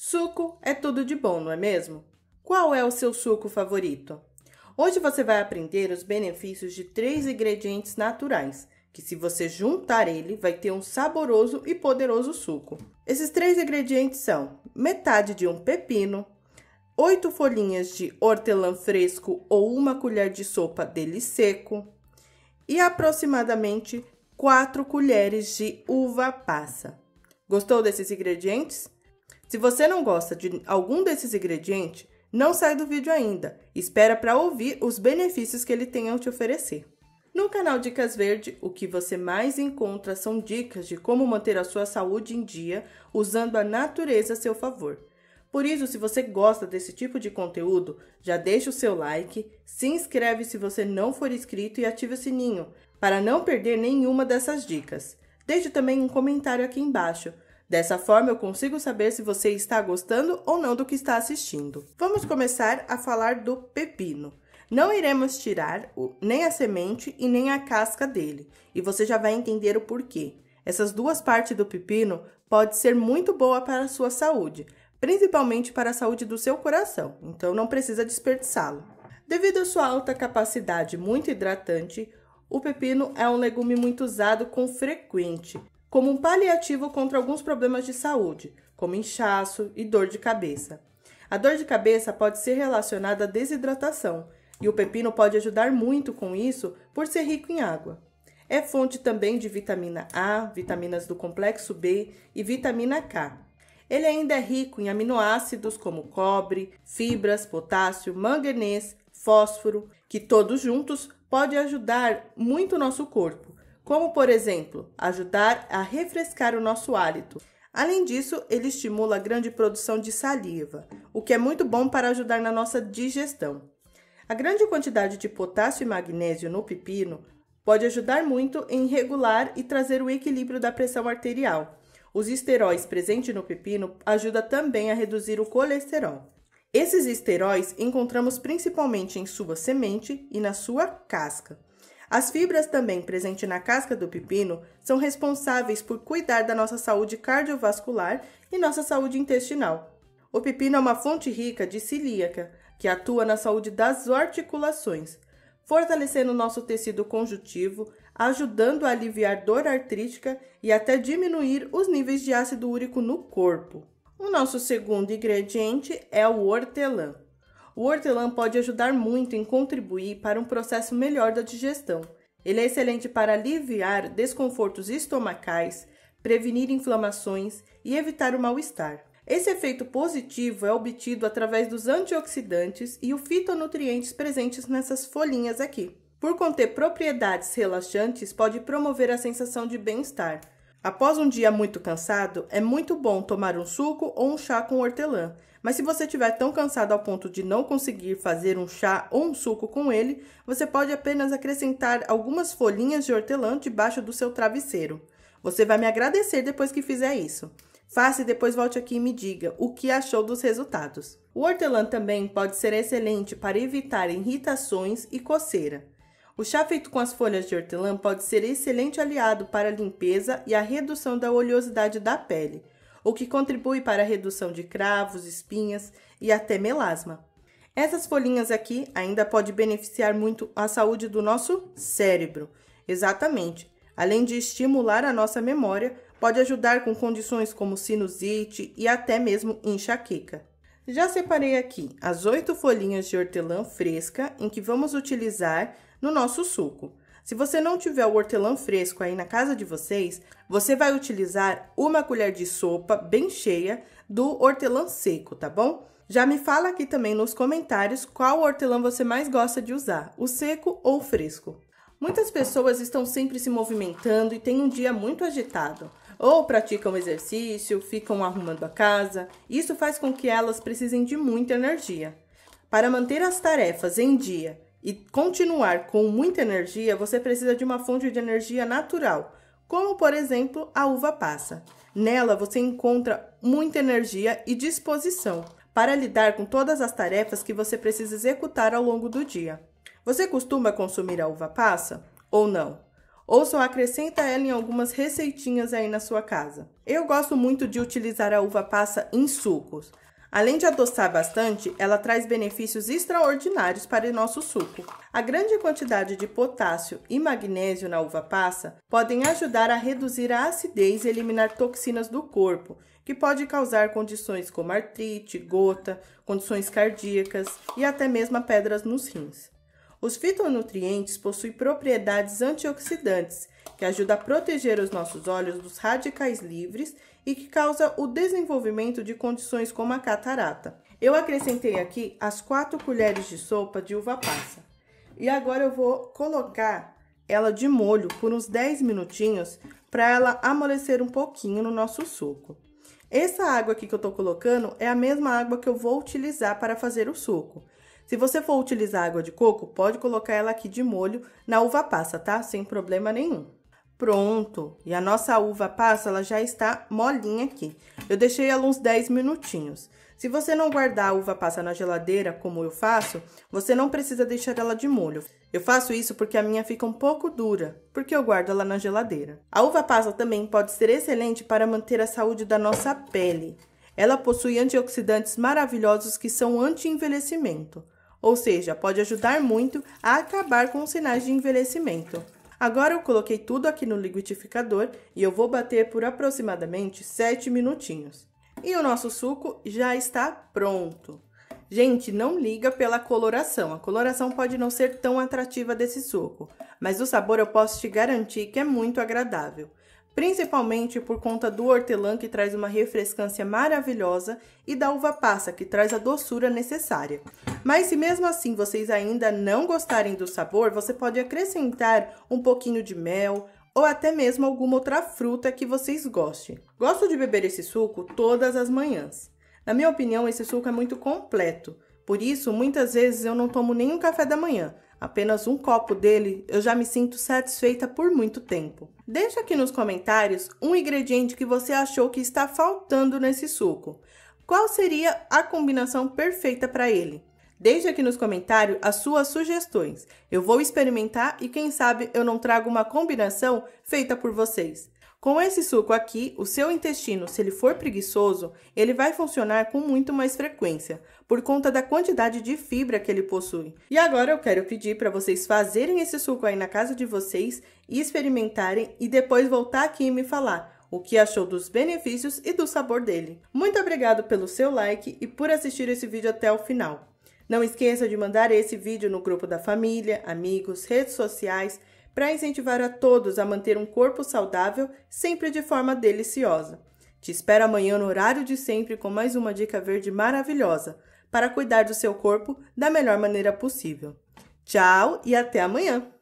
Suco é tudo de bom, não é mesmo? Qual é o seu suco favorito? Hoje você vai aprender os benefícios de três ingredientes naturais, que se você juntar ele, vai ter um saboroso e poderoso suco. Esses três ingredientes são metade de um pepino, 8 folhinhas de hortelã fresco ou uma colher de sopa dele seco e aproximadamente 4 colheres de uva passa. Gostou desses ingredientes? Se você não gosta de algum desses ingredientes, não sai do vídeo ainda, espera para ouvir os benefícios que ele tem a te oferecer. No canal Dicas Verde, o que você mais encontra são dicas de como manter a sua saúde em dia usando a natureza a seu favor. Por isso, se você gosta desse tipo de conteúdo, já deixa o seu like, se inscreve se você não for inscrito e ative o sininho para não perder nenhuma dessas dicas. Deixe também um comentário aqui embaixo Dessa forma, eu consigo saber se você está gostando ou não do que está assistindo. Vamos começar a falar do pepino. Não iremos tirar nem a semente e nem a casca dele, e você já vai entender o porquê. Essas duas partes do pepino pode ser muito boa para a sua saúde, principalmente para a saúde do seu coração, então não precisa desperdiçá-lo. Devido à sua alta capacidade muito hidratante, o pepino é um legume muito usado com frequente como um paliativo contra alguns problemas de saúde, como inchaço e dor de cabeça. A dor de cabeça pode ser relacionada à desidratação, e o pepino pode ajudar muito com isso por ser rico em água. É fonte também de vitamina A, vitaminas do complexo B e vitamina K. Ele ainda é rico em aminoácidos como cobre, fibras, potássio, manganês, fósforo, que todos juntos podem ajudar muito o nosso corpo como, por exemplo, ajudar a refrescar o nosso hálito. Além disso, ele estimula a grande produção de saliva, o que é muito bom para ajudar na nossa digestão. A grande quantidade de potássio e magnésio no pepino pode ajudar muito em regular e trazer o equilíbrio da pressão arterial. Os esteróis presentes no pepino ajudam também a reduzir o colesterol. Esses esteróis encontramos principalmente em sua semente e na sua casca. As fibras também presentes na casca do pepino são responsáveis por cuidar da nossa saúde cardiovascular e nossa saúde intestinal. O pepino é uma fonte rica de celíaca, que atua na saúde das articulações, fortalecendo nosso tecido conjuntivo, ajudando a aliviar dor artrítica e até diminuir os níveis de ácido úrico no corpo. O nosso segundo ingrediente é o hortelã. O hortelã pode ajudar muito em contribuir para um processo melhor da digestão. Ele é excelente para aliviar desconfortos estomacais, prevenir inflamações e evitar o mal-estar. Esse efeito positivo é obtido através dos antioxidantes e os fitonutrientes presentes nessas folhinhas aqui. Por conter propriedades relaxantes, pode promover a sensação de bem-estar. Após um dia muito cansado, é muito bom tomar um suco ou um chá com hortelã, mas se você estiver tão cansado ao ponto de não conseguir fazer um chá ou um suco com ele, você pode apenas acrescentar algumas folhinhas de hortelã debaixo do seu travesseiro. Você vai me agradecer depois que fizer isso. Faça e depois volte aqui e me diga o que achou dos resultados. O hortelã também pode ser excelente para evitar irritações e coceira. O chá feito com as folhas de hortelã pode ser excelente aliado para a limpeza e a redução da oleosidade da pele o que contribui para a redução de cravos, espinhas e até melasma. Essas folhinhas aqui ainda pode beneficiar muito a saúde do nosso cérebro. Exatamente. Além de estimular a nossa memória, pode ajudar com condições como sinusite e até mesmo enxaqueca. Já separei aqui as oito folhinhas de hortelã fresca em que vamos utilizar no nosso suco. Se você não tiver o hortelã fresco aí na casa de vocês, você vai utilizar uma colher de sopa bem cheia do hortelã seco, tá bom? Já me fala aqui também nos comentários qual hortelã você mais gosta de usar, o seco ou o fresco. Muitas pessoas estão sempre se movimentando e têm um dia muito agitado. Ou praticam exercício, ficam arrumando a casa. Isso faz com que elas precisem de muita energia. Para manter as tarefas em dia e continuar com muita energia, você precisa de uma fonte de energia natural, como por exemplo a uva passa. Nela você encontra muita energia e disposição para lidar com todas as tarefas que você precisa executar ao longo do dia. Você costuma consumir a uva passa ou não? Ou só acrescenta ela em algumas receitinhas aí na sua casa? Eu gosto muito de utilizar a uva passa em sucos. Além de adoçar bastante, ela traz benefícios extraordinários para o nosso suco. A grande quantidade de potássio e magnésio na uva passa podem ajudar a reduzir a acidez e eliminar toxinas do corpo, que pode causar condições como artrite, gota, condições cardíacas e até mesmo pedras nos rins. Os fitonutrientes possuem propriedades antioxidantes, que ajudam a proteger os nossos olhos dos radicais livres e que causa o desenvolvimento de condições como a catarata. Eu acrescentei aqui as 4 colheres de sopa de uva passa. E agora eu vou colocar ela de molho por uns 10 minutinhos para ela amolecer um pouquinho no nosso suco. Essa água aqui que eu estou colocando é a mesma água que eu vou utilizar para fazer o suco. Se você for utilizar água de coco, pode colocar ela aqui de molho na uva passa, tá? Sem problema nenhum. Pronto. E a nossa uva passa, ela já está molinha aqui. Eu deixei ela uns 10 minutinhos. Se você não guardar a uva passa na geladeira, como eu faço, você não precisa deixar ela de molho. Eu faço isso porque a minha fica um pouco dura, porque eu guardo ela na geladeira. A uva passa também pode ser excelente para manter a saúde da nossa pele. Ela possui antioxidantes maravilhosos que são anti-envelhecimento, ou seja, pode ajudar muito a acabar com os sinais de envelhecimento. Agora eu coloquei tudo aqui no liquidificador e eu vou bater por aproximadamente 7 minutinhos. E o nosso suco já está pronto. Gente, não liga pela coloração. A coloração pode não ser tão atrativa desse suco, mas o sabor eu posso te garantir que é muito agradável principalmente por conta do hortelã que traz uma refrescância maravilhosa e da uva passa que traz a doçura necessária. Mas se mesmo assim vocês ainda não gostarem do sabor, você pode acrescentar um pouquinho de mel, ou até mesmo alguma outra fruta que vocês gostem. Gosto de beber esse suco todas as manhãs. Na minha opinião, esse suco é muito completo. Por isso, muitas vezes eu não tomo nenhum café da manhã, apenas um copo dele, eu já me sinto satisfeita por muito tempo. Deixa aqui nos comentários um ingrediente que você achou que está faltando nesse suco. Qual seria a combinação perfeita para ele? Deixe aqui nos comentários as suas sugestões. Eu vou experimentar e quem sabe eu não trago uma combinação feita por vocês. Com esse suco aqui, o seu intestino, se ele for preguiçoso, ele vai funcionar com muito mais frequência, por conta da quantidade de fibra que ele possui. E agora eu quero pedir para vocês fazerem esse suco aí na casa de vocês e experimentarem e depois voltar aqui e me falar o que achou dos benefícios e do sabor dele. Muito obrigado pelo seu like e por assistir esse vídeo até o final. Não esqueça de mandar esse vídeo no grupo da família, amigos, redes sociais para incentivar a todos a manter um corpo saudável, sempre de forma deliciosa. Te espero amanhã no horário de sempre com mais uma dica verde maravilhosa para cuidar do seu corpo da melhor maneira possível. Tchau e até amanhã!